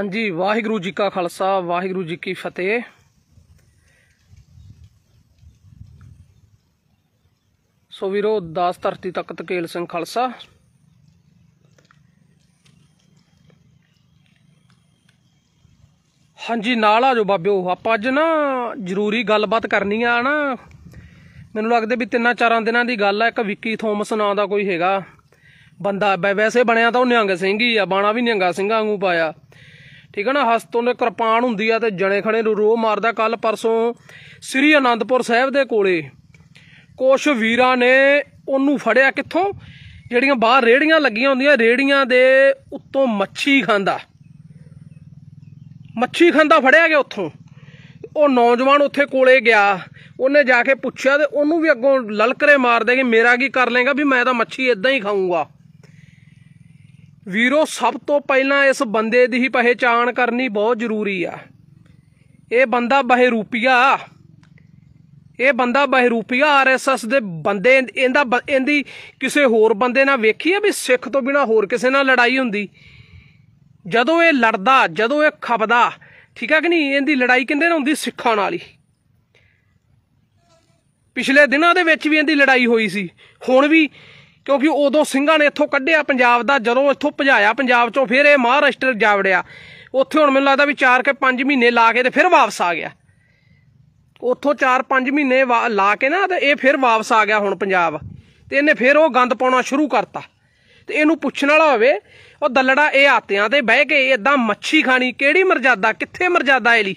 ਹਾਂਜੀ ਵਾਹਿਗੁਰੂ ਜੀ ਕਾ ਖਾਲਸਾ ਵਾਹਿਗੁਰੂ ਜੀ ਕੀ ਫਤਿਹ ਸੋ ਵੀਰੋ ਦਾਸ ਧਰਤੀ ਤੱਕ ਤਕੇਲ ਸਿੰਘ ਖਾਲਸਾ ਹਾਂਜੀ ਨਾਲ ਆ ਜੋ ਬਾਬਿਓ ਆਪਾਂ ਅੱਜ ਨਾ ਜ਼ਰੂਰੀ ਗੱਲਬਾਤ ਕਰਨੀ ਆ ਨਾ ਮੈਨੂੰ ਲੱਗਦਾ ਵੀ ਤਿੰਨਾਂ ਚਾਰਾਂ ਦਿਨਾਂ ਦੀ ਗੱਲ ਆ ਇੱਕ ਵਿੱਕੀ ਥੋਮਸ ਨਾਂ ਦਾ ਕੋਈ ਹੈਗਾ ਬੰਦਾ ਵੈਸੇ ਬਣਿਆ ਤਾਂ ਉਹ ਨਿਹੰਗ ਸਿੰਘ ਹੀ ਆ ਬਾਣਾ ਵੀ ਨਿਹੰਗਾ ਸਿੰਘਾਂ ਵਾਂਗੂ ਪਾਇਆ ਠੀਕ ਹੈ ਨਾ ਹਸਤੋਂ ਦੇ ਕਿਰਪਾਨ ਹੁੰਦੀ ਆ ਤੇ ਜਣੇ ਖਣੇ ਨੂੰ ਰੋ ਮਾਰਦਾ ਕੱਲ ਪਰਸੋਂ ਸ੍ਰੀ ਅਨੰਦਪੁਰ ਸਾਹਿਬ ਦੇ ਕੋਲੇ ਕੁਛ ਵੀਰਾਂ ਨੇ ਉਹਨੂੰ ਫੜਿਆ ਕਿੱਥੋਂ ਜਿਹੜੀਆਂ ਬਾਹਰ ਰੇੜੀਆਂ ਲੱਗੀਆਂ ਹੁੰਦੀਆਂ ਰੇੜੀਆਂ ਦੇ ਉੱਤੋਂ ਮੱਛੀ ਖਾਂਦਾ ਮੱਛੀ ਖਾਂਦਾ ਫੜਿਆ ਗਿਆ ਉੱਥੋਂ ਉਹ ਨੌਜਵਾਨ ਉੱਥੇ ਕੋਲੇ ਗਿਆ ਉਹਨੇ ਜਾ ਕੇ ਪੁੱਛਿਆ ਤੇ ਉਹਨੂੰ ਵੀ ਅੱਗੋਂ ਲਲਕਰੇ ਮਾਰਦੇ ਕਿ ਮੇਰਾ ਕੀ ਕਰ ਲੇਗਾ ਵੀ ਮੈਂ ਤਾਂ ਮੱਛੀ ਇਦਾਂ ਹੀ ਖਾਊਂਗਾ ਵੀਰੋ ਸਭ ਤੋਂ ਪਹਿਲਾਂ ਇਸ ਬੰਦੇ ਦੀ ਹੀ ਪਹਿਚਾਣ ਕਰਨੀ ਬਹੁਤ ਜ਼ਰੂਰੀ ਆ ਇਹ ਬੰਦਾ ਬਹਿਰੂਪੀਆ ਇਹ ਬੰਦਾ ਬਹਿਰੂਪੀਆ ਆਰਐਸਐਸ ਦੇ ਬੰਦੇ ਇਹਦਾ ਇਹਦੀ ਕਿਸੇ ਹੋਰ ਬੰਦੇ ਨਾਲ ਵੇਖੀ ਆ ਵੀ ਸਿੱਖ ਤੋਂ ਬਿਨਾ ਹੋਰ ਕਿਸੇ ਨਾਲ ਲੜਾਈ ਹੁੰਦੀ ਜਦੋਂ ਇਹ ਲੜਦਾ ਜਦੋਂ ਇਹ ਖਪਦਾ ਠੀਕ ਆ ਕਿ ਨਹੀਂ ਇਹਦੀ ਲੜਾਈ ਕਿੰਦੇ ਨਾਲ ਹੁੰਦੀ ਸਿੱਖਾਂ ਨਾਲ ਹੀ ਪਿਛਲੇ ਦਿਨਾਂ ਦੇ ਵਿੱਚ ਵੀ ਇਹਦੀ ਲੜਾਈ ਹੋਈ ਸੀ ਹੁਣ ਵੀ ਕਿਉਂਕਿ ਉਦੋਂ ਸਿੰਘਾਂ ਨੇ ਇੱਥੋਂ ਕੱਢਿਆ ਪੰਜਾਬ ਦਾ ਜਦੋਂ ਇੱਥੋਂ ਭਜਾਇਆ ਪੰਜਾਬ ਚੋਂ ਫਿਰ ਇਹ ਮਹਾਰਾਸ਼ਟਰ ਜਾਵੜਿਆ ਉੱਥੇ ਹੁਣ ਮੈਨੂੰ ਲੱਗਦਾ ਵੀ 4 ਕੇ 5 ਮਹੀਨੇ ਲਾ ਕੇ ਤੇ ਫਿਰ ਵਾਪਸ ਆ ਗਿਆ ਉੱਥੋਂ 4-5 ਮਹੀਨੇ ਲਾ ਕੇ ਨਾ ਤੇ ਇਹ ਫਿਰ ਵਾਪਸ ਆ ਗਿਆ ਹੁਣ ਪੰਜਾਬ ਤੇ ਇਹਨੇ ਫਿਰ ਉਹ ਗੰਦ ਪਾਉਣਾ ਸ਼ੁਰੂ ਕਰਤਾ ਤੇ ਇਹਨੂੰ ਪੁੱਛਣ ਵਾਲਾ ਹੋਵੇ ਉਹ ਦੱਲੜਾ ਇਹ ਆਤਿਆਂ ਤੇ ਬਹਿ ਕੇ ਇਦਾਂ ਮੱਛੀ ਖਾਣੀ ਕਿਹੜੀ ਮਰਜ਼ਾਦਾ ਕਿੱਥੇ ਮਰਜ਼ਾਦਾ ਇਹ ਲਈ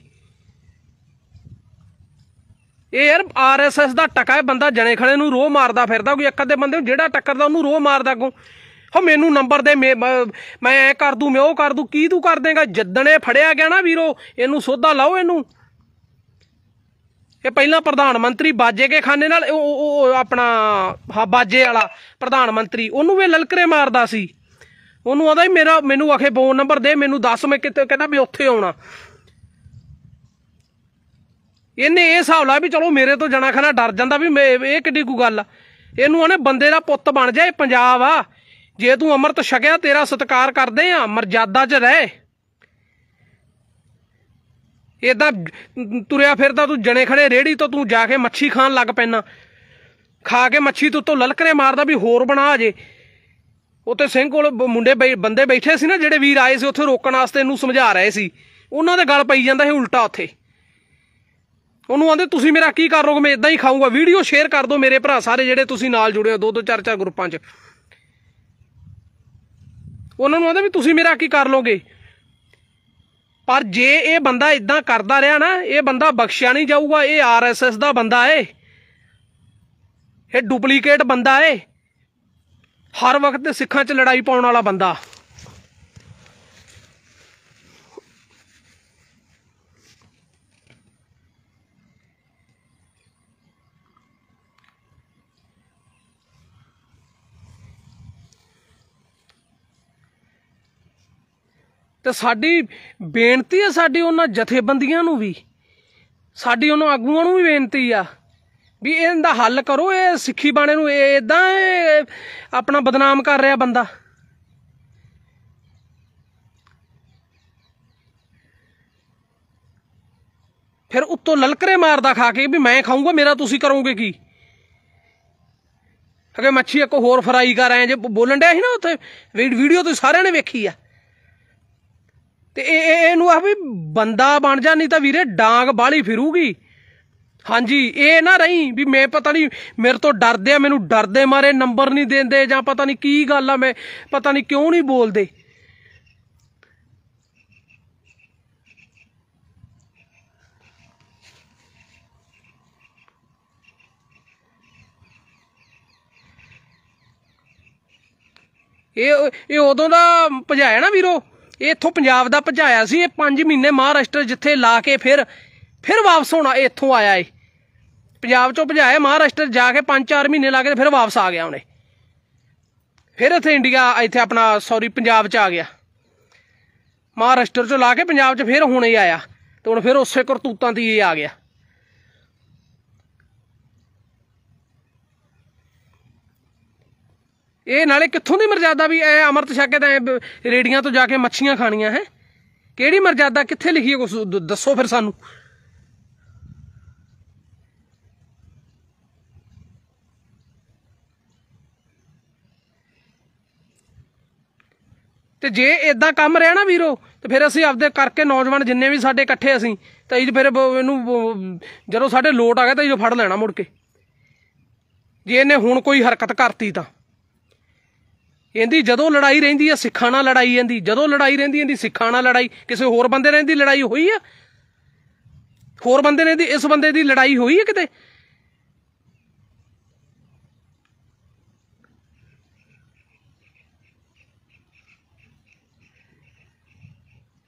ਇਹ ਯਾਰ ਆਰਐਸਐਸ ਦਾ ਟਕਾ ਹੈ ਬੰਦਾ ਜਣੇ ਖੜੇ ਨੂੰ ਰੋਹ ਮਾਰਦਾ ਫਿਰਦਾ ਕੋਈ ਇੱਕ ਅੱਧੇ ਬੰਦੇ ਨੂੰ ਜਿਹੜਾ ਟੱਕਰਦਾ ਉਹਨੂੰ ਰੋਹ ਮਾਰਦਾ ਕੋ ਹੋ ਮੈਨੂੰ ਨੰਬਰ ਦੇ ਮੈਂ ਐ ਕਰ ਦੂ ਮੈਂ ਉਹ ਕਰ ਦੂ ਕੀ ਤੂੰ ਕਰ ਦੇਗਾ ਜਦਣੇ ਫੜਿਆ ਗਿਆ ਨਾ ਵੀਰੋ ਇਹਨੂੰ ਸੋਧਾ ਲਾਓ ਇਹਨੂੰ ਇਹ ਪਹਿਲਾਂ ਪ੍ਰਧਾਨ ਮੰਤਰੀ ਬਾਜੇ ਕੇ ਖਾਨੇ ਨਾਲ ਉਹ ਆਪਣਾ ਹਾ ਬਾਜੇ ਵਾਲਾ ਪ੍ਰਧਾਨ ਮੰਤਰੀ ਉਹਨੂੰ ਵੀ ਲਲਕਰੇ ਮਾਰਦਾ ਸੀ ਉਹਨੂੰ ਆਦਾ ਮੇਰਾ ਮੈਨੂੰ ਆਖੇ ਫੋਨ ਨੰਬਰ ਦੇ ਮੈਨੂੰ ਦੱਸ ਮੈਂ ਕਿਤੇ ਕਹਿੰਦਾ ਵੀ ਉੱਥੇ ਆਉਣਾ ਇਹਨੇ ਇਹ ਹਿਸਾਬ ਲਾ ਵੀ ਚਲੋ ਮੇਰੇ ਤੋਂ ਜਣਾ ਖਣਾ ਡਰ ਜਾਂਦਾ ਵੀ ਇਹ ਕਿੱਡੀ ਕੋ ਗੱਲ ਆ ਇਹਨੂੰ ਉਹਨੇ ਬੰਦੇ ਦਾ ਪੁੱਤ ਬਣ ਜਾਏ ਪੰਜਾਬ ਆ ਜੇ ਤੂੰ ਅਮਰਤ ਛਕਿਆ ਤੇਰਾ ਸਤਕਾਰ ਕਰਦੇ ਆ ਮਰਜ਼ਾਦਾ 'ਚ ਰਹਿ ਇਦਾਂ ਤੁਰਿਆ ਫਿਰਦਾ ਤੂੰ ਜਣੇ ਖੜੇ ਰੇੜੀ ਤੋਂ ਤੂੰ ਜਾ ਕੇ ਮੱਛੀ ਖਾਣ ਲੱਗ ਪੈਣਾ ਖਾ ਕੇ ਮੱਛੀ ਤੋਂ ਤੋਂ ਲਲਕਰੇ ਮਾਰਦਾ ਵੀ ਹੋਰ ਬਣਾ ਜੇ ਉੱਤੇ ਸਿੰਘ ਕੋਲ ਮੁੰਡੇ ਬੰਦੇ ਬੈਠੇ ਸੀ ਨਾ ਜਿਹੜੇ ਵੀਰ ਆਏ ਸੀ ਉੱਥੇ ਰੋਕਣ ਵਾਸਤੇ ਇਹਨੂੰ ਸਮਝਾ ਰਹੇ ਸੀ ਉਹਨਾਂ ਦੇ ਗੱਲ ਪਈ ਜਾਂਦਾ ਸੀ ਉਲਟਾ ਉੱਥੇ ਉਹਨੂੰ ਆਂਦੇ ਤੁਸੀਂ ਮੇਰਾ ਕੀ ਕਰ ਰੋਗੇ ਮੈਂ ਇਦਾਂ ਹੀ ਖਾਊਂਗਾ ਵੀਡੀਓ ਸ਼ੇਅਰ ਕਰ ਦਿਓ ਮੇਰੇ ਭਰਾ ਸਾਰੇ ਜਿਹੜੇ ਤੁਸੀਂ ਨਾਲ ਜੁੜੇ ਹੋ ਦੋ ਦੋ ਚਾਰ ਚਾਰ ਗਰੁੱਪਾਂ 'ਚ ਉਹਨਾਂ ਨੂੰ ਆਂਦੇ ਵੀ ਤੁਸੀਂ ਮੇਰਾ ਕੀ ਕਰ ਲੋਗੇ ਪਰ ਜੇ ਇਹ ਬੰਦਾ ਇਦਾਂ ਕਰਦਾ ਰਿਹਾ ਨਾ ਇਹ ਬੰਦਾ ਬਖਸ਼ਿਆ ਨਹੀਂ ਜਾਊਗਾ ਇਹ ਆਰਐਸਐਸ ਦਾ ਬੰਦਾ ਏ ਇਹ ਡੁਪਲੀਕੇਟ ਬੰਦਾ ਏ ਹਰ ਵਕਤ ਸਿੱਖਾਂ 'ਚ ਲੜਾਈ ਪਾਉਣ ਵਾਲਾ ਬੰਦਾ ਤੇ ਸਾਡੀ ਬੇਨਤੀ ਹੈ ਸਾਡੀ ਉਹਨਾਂ ਜਥੇਬੰਦੀਆਂ ਨੂੰ ਵੀ ਸਾਡੀ ਉਹਨਾਂ ਆਗੂਆਂ ਨੂੰ ਵੀ ਬੇਨਤੀ ਆ ਵੀ ਇਹਦਾ ਹੱਲ ਕਰੋ ਇਹ ਸਿੱਖੀ ਬਾਣੇ ਨੂੰ ਇਦਾਂ ਆਪਣਾ ਬਦਨਾਮ ਕਰ ਰਿਹਾ ਬੰਦਾ ਫਿਰ ਉੱਤੋਂ ਲਲਕਰੇ ਮਾਰਦਾ ਖਾ ਕੇ ਵੀ ਮੈਂ ਖਾਊਂਗਾ ਮੇਰਾ ਤੁਸੀਂ ਕਰੋਗੇ ਕੀ ਅਗੇ ਮੱਛੀ ਇੱਕ ਹੋਰ ਫਰਾਈ ਕਰ ਆਏ ਜੇ ਬੋਲਣ ਡਿਆ ਸੀ ਨਾ ਉੱਥੇ ਵੀਡੀਓ ਤੁਸੀਂ ਸਾਰਿਆਂ ਨੇ ਵੇਖੀ ਆ ਤੇ ਇਹ ਇਹਨੂੰ ਆ ਵੀ ਬੰਦਾ ਬਣ ਜਾ ਨਹੀਂ ਤਾਂ ਵੀਰੇ ਡਾਂਗ ਬਾਲੀ ਫਿਰੂਗੀ ਹਾਂਜੀ ਇਹ ਨਾ ਰਹੀ ਵੀ ਮੈਂ ਪਤਾ ਨਹੀਂ ਮੇਰੇ ਤੋਂ ਡਰਦੇ ਆ ਮੈਨੂੰ ਡਰਦੇ ਮਾਰੇ ਨੰਬਰ ਨਹੀਂ ਦਿੰਦੇ ਜਾਂ ਪਤਾ ਨਹੀਂ ਕੀ ਗੱਲ ਆ ਮੈਂ ਪਤਾ ਨਹੀਂ ਕਿਉਂ ਨਹੀਂ ਬੋਲਦੇ ਇਹ ਇਹ ਉਦੋਂ ਦਾ ਭਜਾਇਆ ਨਾ ਵੀਰੋ ਇੱਥੋਂ ਪੰਜਾਬ ਦਾ ਭਜਾਇਆ ਸੀ ਇਹ 5 ਮਹੀਨੇ ਮਹਾਰਾਸ਼ਟਰ ਜਿੱਥੇ ਲਾ ਕੇ ਫਿਰ ਫਿਰ ਵਾਪਸ ਹੋਣਾ ਇੱਥੋਂ ਆਇਆ ਏ ਪੰਜਾਬ ਚੋਂ ਭਜਾਇਆ ਮਹਾਰਾਸ਼ਟਰ ਜਾ ਕੇ 5-4 ਮਹੀਨੇ ਲਾ ਕੇ ਫਿਰ ਵਾਪਸ ਆ ਗਿਆ ਉਹਨੇ ਫਿਰ ਇੱਥੇ ਇੰਡੀਆ ਇੱਥੇ ਆਪਣਾ ਸੌਰੀ ਪੰਜਾਬ ਚ ਆ ਗਿਆ ਮਹਾਰਾਸ਼ਟਰ ਚੋਂ ਲਾ ਕੇ ਪੰਜਾਬ ਚ ਫਿਰ ਹੁਣੇ ਆਇਆ ਤੇ ਹੁਣ ਫਿਰ ਉਸੇ ਕਰਤੂਤਾਂ ਦੀ ਇਹ ਆ ਗਿਆ ਇਹ ਨਾਲੇ ਕਿੱਥੋਂ ਦੀ ਮਰਜ਼ਾਦਾ ਵੀ ਐ ਅਮਰਤ ਛੱਕੇ ਤਾਂ ਰੇੜੀਆਂ ਤੋਂ ਜਾ ਕੇ ਮੱਛੀਆਂ ਖਾਣੀਆਂ ਹੈ ਕਿਹੜੀ ਮਰਜ਼ਾਦਾ ਕਿੱਥੇ ਲਿਖੀ ਹੈ ਕੁਝ ਦੱਸੋ ਫਿਰ ਸਾਨੂੰ ਤੇ ਜੇ ਇਦਾਂ ਕੰਮ ਰਿਹਾ ਨਾ ਵੀਰੋ ਤੇ ਫਿਰ ਅਸੀਂ ਆਪਦੇ ਕਰਕੇ ਨੌਜਵਾਨ ਜਿੰਨੇ ਵੀ ਸਾਡੇ ਇਕੱਠੇ ਅਸੀਂ ਤਾਂ ਇਹ ਫਿਰ ਇਹਨੂੰ ਜਦੋਂ ਸਾਡੇ ਲੋਟ ਆ ਗਿਆ ਤਾਂ ਇਹ ਫੜ ਲੈਣਾ ਮੁੜ ਕੇ ਜੇ ਇਹਨੇ ਹੁਣ ਕੋਈ ਹਰਕਤ ਕਰਤੀ ਤਾਂ ਇਹਦੀ ਜਦੋਂ ਲੜਾਈ ਰਹਿੰਦੀ ਆ ਸਿੱਖਾਂ ਨਾਲ ਲੜਾਈ ਜਾਂਦੀ ਜਦੋਂ ਲੜਾਈ ਰਹਿੰਦੀ ਇਹਦੀ ਸਿੱਖਾਂ ਨਾਲ ਲੜਾਈ ਕਿਸੇ ਹੋਰ ਬੰਦੇ ਨਾਲ ਇਹਦੀ ਲੜਾਈ ਹੋਈ ਆ ਹੋਰ ਬੰਦੇ ਨੇ ਦੀ ਇਸ ਬੰਦੇ ਦੀ ਲੜਾਈ ਹੋਈ ਆ ਕਿਤੇ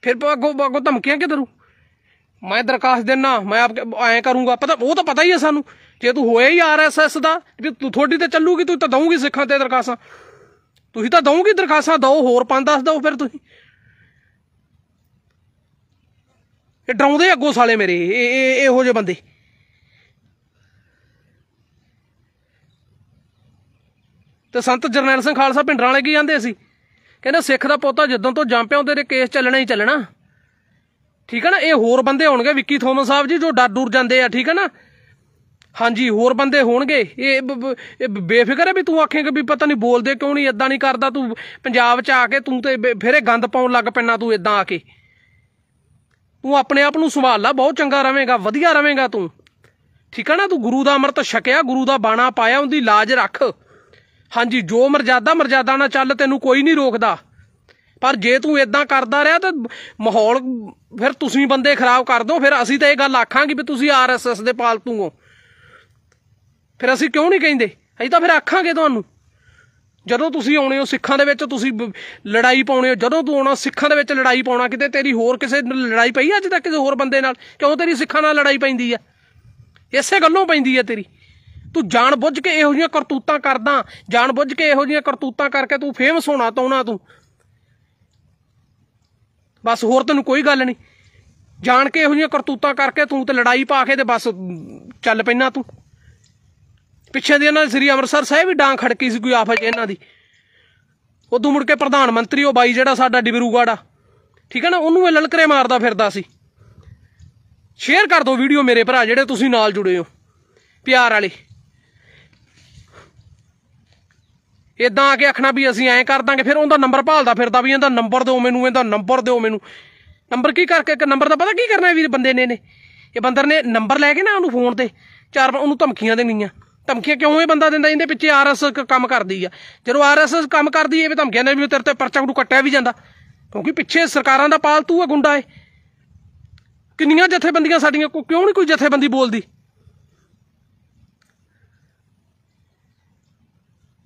ਫਿਰ ਬਾਗੋ ਬਾਗੋ ਧਮਕੀਆਂ ਕਿ ਮੈਂ ਦਰਖਾਸਤ ਦੇਣਾ ਮੈਂ ਆਪ ਐ ਕਰੂੰਗਾ ਪਤਾ ਉਹ ਤਾਂ ਪਤਾ ਹੀ ਆ ਸਾਨੂੰ ਜੇ ਤੂੰ ਹੋਇਆ ਹੀ ਆਰਐਸਐਸ ਦਾ ਵੀ ਤੂੰ ਥੋੜੀ ਤੇ ਚੱਲੂਗੀ ਤੂੰ ਤਾਂ ਦਊਂਗੀ ਸਿੱਖਾਂ ਤੇ ਦਰਖਾਸਤਾਂ ਤੁਸੀਂ ਤਾਂ ਦਵੋਗੇ ਦਰਖਾਸਤਾਂ ਦਿਓ ਹੋਰ ਪੰਜ ਦੱਸ ਦਿਓ ਫਿਰ ਤੁਸੀਂ ਇਹ ਡਰਾਉਂਦੇ ਅੱਗੋਂ ਸਾਲੇ ਮੇਰੇ ਇਹ ਇਹ ਇਹੋ ਜਿਹੇ ਬੰਦੇ ਤੇ ਸੰਤ ਜਰਨੈਲ ਸਿੰਘ ਖਾਲਸਾ ਪਿੰਡਰਾਂ ਵਾਲੇ ਕੀ ਜਾਂਦੇ ਸੀ ਕਹਿੰਦੇ ਸਿੱਖ ਦਾ ਪੋਤਾ ਜਦੋਂ ਤੋਂ ਜੰਮ ਪਿਆ ਉਹਦੇ ਕੇਸ ਚੱਲਣਾ ਹੀ ਚੱਲਣਾ ਠੀਕ ਹੈ ਨਾ ਇਹ ਹੋਰ ਬੰਦੇ ਹੋਣਗੇ ਵਿੱਕੀ ਥੋਮਸ ਸਾਹਿਬ ਜੀ ਜੋ ਡਰ ਡੂਰ ਜਾਂਦੇ ਆ ਠੀਕ ਹੈ ਨਾ ਹਾਂਜੀ ਹੋਰ ਬੰਦੇ ਹੋਣਗੇ ਇਹ ਬੇਫਿਕਰ ਹੈ ਵੀ ਤੂੰ ਕਿ ਵੀ ਪਤਾ ਨਹੀਂ ਬੋਲਦੇ ਕਿਉਂ ਨਹੀਂ ਇਦਾਂ ਨਹੀਂ ਕਰਦਾ ਤੂੰ ਪੰਜਾਬ 'ਚ ਆ ਕੇ ਤੂੰ ਤੇ ਫੇਰੇ ਗੰਦ ਪਾਉਣ ਲੱਗ ਪੈਣਾ ਤੂੰ ਇਦਾਂ ਆ ਕੇ ਤੂੰ ਆਪਣੇ ਆਪ ਨੂੰ ਸੰਭਾਲ ਲੈ ਬਹੁਤ ਚੰਗਾ ਰਵੇਂਗਾ ਵਧੀਆ ਰਵੇਂਗਾ ਤੂੰ ਠੀਕ ਹੈ ਨਾ ਤੂੰ ਗੁਰੂ ਦਾ ਅਮਰਤ ਛਕਿਆ ਗੁਰੂ ਦਾ ਬਾਣਾ ਪਾਇਆ ਉਹਦੀ ਲਾਜ ਰੱਖ ਹਾਂਜੀ ਜੋ ਮਰਜ਼ਾਦਾ ਮਰਜ਼ਾਦਾ ਨਾਲ ਚੱਲ ਤੈਨੂੰ ਕੋਈ ਨਹੀਂ ਰੋਕਦਾ ਪਰ ਜੇ ਤੂੰ ਇਦਾਂ ਕਰਦਾ ਰਿਹਾ ਤਾਂ ਮਾਹੌਲ ਫਿਰ ਤੁਸੀਂ ਬੰਦੇ ਖਰਾਬ ਕਰ ਦੋ ਫਿਰ ਅਸੀਂ ਤਾਂ ਇਹ ਗੱਲ ਆਖਾਂਗੇ ਵੀ ਤੁਸੀਂ ਆਰਐਸਐਸ ਦੇ ਪਾਲਤੂ ਹੋ ਫਿਰ ਅਸੀਂ ਕਿਉਂ ਨਹੀਂ ਕਹਿੰਦੇ ਅਸੀਂ ਤਾਂ ਫਿਰ ਆਖਾਂਗੇ ਤੁਹਾਨੂੰ ਜਦੋਂ ਤੁਸੀਂ ਆਉਣੇ ਹੋ ਸਿੱਖਾਂ ਦੇ ਵਿੱਚ ਤੁਸੀਂ ਲੜਾਈ ਪਾਉਣੇ ਹੋ ਜਦੋਂ ਤੂੰ ਆਉਣਾ ਸਿੱਖਾਂ ਦੇ ਵਿੱਚ ਲੜਾਈ ਪਾਉਣਾ ਕਿਤੇ ਤੇਰੀ ਹੋਰ ਕਿਸੇ ਲੜਾਈ ਪਈ ਅੱਜ ਤੱਕ ਕਿਸੇ ਹੋਰ ਬੰਦੇ ਨਾਲ ਕਿਉਂ ਤੇਰੀ ਸਿੱਖਾਂ ਨਾਲ ਲੜਾਈ ਪੈਂਦੀ ਆ ਇਸੇ ਗੱਲੋਂ ਪੈਂਦੀ ਆ ਤੇਰੀ ਤੂੰ ਜਾਣ ਬੁੱਝ ਕੇ ਇਹੋ ਜਿਹੀਆਂ ਕਰਤੂਤਾਂ ਕਰਦਾ ਜਾਣ ਬੁੱਝ ਕੇ ਇਹੋ ਜਿਹੀਆਂ ਕਰਤੂਤਾਂ ਕਰਕੇ ਤੂੰ ਫੇਮਸ ਹੋਣਾ ਤਾਉਣਾ ਤੂੰ ਬਸ ਹੋਰ ਤੈਨੂੰ ਕੋਈ ਗੱਲ ਨਹੀਂ ਜਾਣ ਕੇ ਇਹੋ ਜਿਹੀਆਂ ਕਰਤੂਤਾਂ ਕਰਕੇ ਤੂੰ ਤੇ ਲੜਾਈ ਪਾ ਕੇ ਤੇ ਬਸ ਚੱਲ ਪੈਣਾ ਤੂੰ ਪਿੱਛੇ ਦੀ ਇਹਨਾਂ ਦੇ ਸ੍ਰੀ ਅੰਮ੍ਰਿਤਸਰ ਸਾਹਿਬ ਵੀ ਡਾਂਗ ਖੜਕੀ ਸੀ ਕੋਈ ਆਫਤ ਇਹਨਾਂ ਦੀ ਉਦੋਂ ਮੁੜ ਕੇ ਪ੍ਰਧਾਨ ਮੰਤਰੀ ਉਹ ਬਾਈ ਜਿਹੜਾ ਸਾਡਾ ਡਿਬਰੂਗੜ ਆ ਠੀਕ ਹੈ ਨਾ ਉਹਨੂੰ ਇਹ ਲਲਕਰੇ ਮਾਰਦਾ ਫਿਰਦਾ ਸੀ ਸ਼ੇਅਰ ਕਰ ਦਿਓ ਵੀਡੀਓ ਮੇਰੇ ਭਰਾ ਜਿਹੜੇ ਤੁਸੀਂ ਨਾਲ ਜੁੜੇ ਹੋ ਪਿਆਰ ਵਾਲੇ ਇਦਾਂ ਆ ਕੇ ਅਖਣਾ ਵੀ ਅਸੀਂ ਐਂ ਕਰ ਦਾਂਗੇ ਫਿਰ ਉਹਦਾ ਨੰਬਰ ਭਾਲਦਾ ਫਿਰਦਾ ਵੀ ਇਹਦਾ ਨੰਬਰ ਦਿਓ ਮੈਨੂੰ ਇਹਦਾ ਨੰਬਰ ਦਿਓ ਮੈਨੂੰ ਨੰਬਰ ਕੀ ਕਰਕੇ ਨੰਬਰ ਦਾ ਪਤਾ ਕੀ ਕਰਨਾ ਵੀਰ ਬੰਦੇ ਨੇ ਨੇ ਇਹ ਬੰਦਰ ਨੇ ਨੰਬਰ ਲੈ ਕੇ ਨਾ ਉਹਨੂੰ ਫੋਨ ਤੇ ਚਾਰ ਉਹਨੂੰ ਧਮਕੀਆਂ ਦੇਣੀਆਂ ਧਮਕੀਆਂ ਕਿਉਂ ਇਹ ਬੰਦਾ ਦਿੰਦਾ ਇਹਦੇ ਪਿੱਛੇ ਆਰਐਸਐਸ ਕੰਮ ਕਰਦੀ ਆ ਜਦੋਂ ਆਰਐਸਐਸ ਕੰਮ ਕਰਦੀ ਐ ਵੀ ਧਮਕੀਆਂ ਦੇ ਵੀ ਤੇਰੇ ਤੇ ਪਰਚਾ ਨੂੰ ਕੱਟਿਆ ਵੀ ਜਾਂਦਾ ਕਿਉਂਕਿ ਪਿੱਛੇ ਸਰਕਾਰਾਂ ਦਾ ਪਾਲਤੂ ਆ ਗੁੰਡਾ ਏ ਕਿੰਨੀਆਂ ਜਥੇਬੰਦੀਆਂ ਸਾਡੀਆਂ ਕਿਉਂ ਨਹੀਂ ਕੋਈ ਜਥੇਬੰਦੀ ਬੋਲਦੀ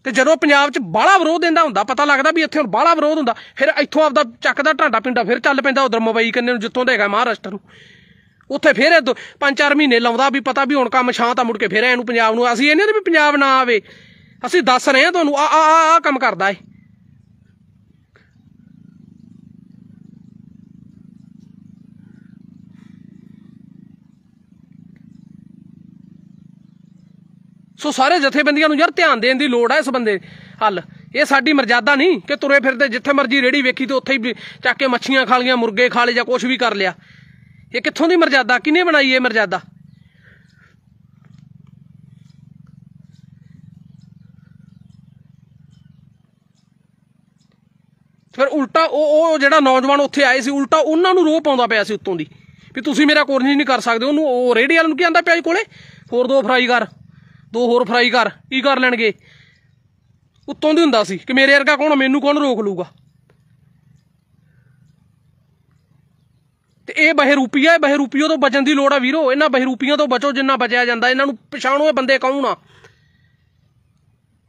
ਤੇ ਜਦੋਂ ਪੰਜਾਬ 'ਚ ਬਾਹਲਾ ਵਿਰੋਧ ਦਿੰਦਾ ਹੁੰਦਾ ਪਤਾ ਲੱਗਦਾ ਵੀ ਇੱਥੇ ਹੁਣ ਬਾਹਲਾ ਵਿਰੋਧ ਹੁੰਦਾ ਫਿਰ ਇੱਥੋਂ ਆਪਦਾ ਚੱਕਦਾ ਢਾਂਡਾ ਪਿੰਡਾ ਫਿਰ ਚੱਲ ਪੈਂਦਾ ਉਧਰ ਮੁੰਬਈ ਕੰਨੇ ਨੂੰ ਜਿੱਥੋਂ ਦੇਗਾ ਮਹਾਰਾਸ਼ਟਰ ਨੂੰ ਉੱਥੇ ਫੇਰ ਇਹ ਪੰਜ ਚਾਰ ਮਹੀਨੇ ਲਾਉਂਦਾ ਵੀ ਪਤਾ ਵੀ ਹੁਣ ਕੰਮ ਛਾਂ ਤਾਂ ਮੁੜ ਕੇ ਫੇਰ ਇਹਨੂੰ ਪੰਜਾਬ ਨੂੰ ਅਸੀਂ ਇਹਨੇ ਵੀ ਪੰਜਾਬ ਨਾ ਆਵੇ ਅਸੀਂ ਦੱਸ ਰਹੇ ਹਾਂ ਤੁਹਾਨੂੰ ਆ ਆ ਆ ਕੰਮ ਕਰਦਾ ਏ ਸੋ ਸਾਰੇ ਜਥੇਬੰਦੀਆਂ ਨੂੰ ਯਾਰ ਧਿਆਨ ਦੇਣ ਦੀ ਲੋੜ ਹੈ ਇਸ ਬੰਦੇ ਹੱਲ ਇਹ ਸਾਡੀ ਮਰਜ਼ਾਦਾ ਨਹੀਂ ਕਿ ਤੁਰੇ ਫਿਰਦੇ ਜਿੱਥੇ ਮਰਜ਼ੀ ਰੇੜੀ ਵੇਖੀ ਤੇ ਉੱਥੇ ਹੀ ਚੱਕ ਕੇ ਮੱਛੀਆਂ ਖਾ ਲੀਆਂ ਮੁਰਗੇ ਖਾ ਲਏ ਜਾਂ ਕੁਝ ਵੀ ਕਰ ਲਿਆ ਇਹ ਕਿੱਥੋਂ ਦੀ ਮਰਜ਼ਾਦਾ ਕਿਨੇ ਬਣਾਈ ਇਹ ਮਰਜ਼ਾਦਾ ਫਿਰ ਉਲਟਾ ਉਹ ਉਹ ਜਿਹੜਾ ਨੌਜਵਾਨ ਉੱਥੇ ਆਏ ਸੀ ਉਲਟਾ ਉਹਨਾਂ ਨੂੰ ਰੋਹ ਪਾਉਂਦਾ ਪਿਆ ਸੀ ਉੱਤੋਂ ਦੀ ਵੀ ਤੁਸੀਂ ਮੇਰਾ ਕੋਰਨਿਸ਼ ਨਹੀਂ ਕਰ ਸਕਦੇ ਉਹਨੂੰ ਉਹ ਰੇੜੀ ਵਾਲ ਨੂੰ ਕੀ ਆਂਦਾ ਪਿਆ ਜੀ ਕੋਲੇ ਹੋਰ ਦੋ ਫਰਾਈ ਕਰ ਦੋ ਹੋਰ ਫਰਾਈ ਕਰ ਕੀ ਕਰ ਲੈਣਗੇ ਉੱਤੋਂ ਦੀ ਹੁੰਦਾ ਸੀ ਕਿ ਮੇਰੇ ਵਰਗਾ ਕੌਣ ਮੈਨੂੰ ਕੌਣ ਰੋਕ ਲੂਗਾ ਤੇ ਇਹ ਬਹਿਰੂਪੀਆ ਹੈ ਬਹਿਰੂਪੀਓ ਤੋਂ ਬਚਣ ਦੀ ਲੋੜ ਆ ਵੀਰੋ ਇਹਨਾਂ ਬਹਿਰੂਪੀਆਂ ਤੋਂ ਬਚੋ ਜਿੰਨਾ ਬਚਿਆ ਜਾਂਦਾ ਇਹਨਾਂ ਨੂੰ ਪਛਾਣੋ ਇਹ ਬੰਦੇ ਕੌਣ ਆ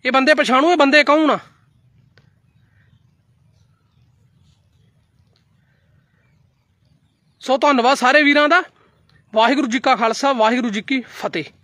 ਇਹ ਬੰਦੇ ਪਛਾਣੋ ਇਹ ਬੰਦੇ ਕੌਣ ਆ ਸੋ ਧੰਨਵਾਦ ਸਾਰੇ ਵੀਰਾਂ ਦਾ ਵਾਹਿਗੁਰੂ ਜੀ ਕਾ ਖਾਲਸਾ ਵਾਹਿਗੁਰੂ ਜੀ ਕੀ ਫਤਿਹ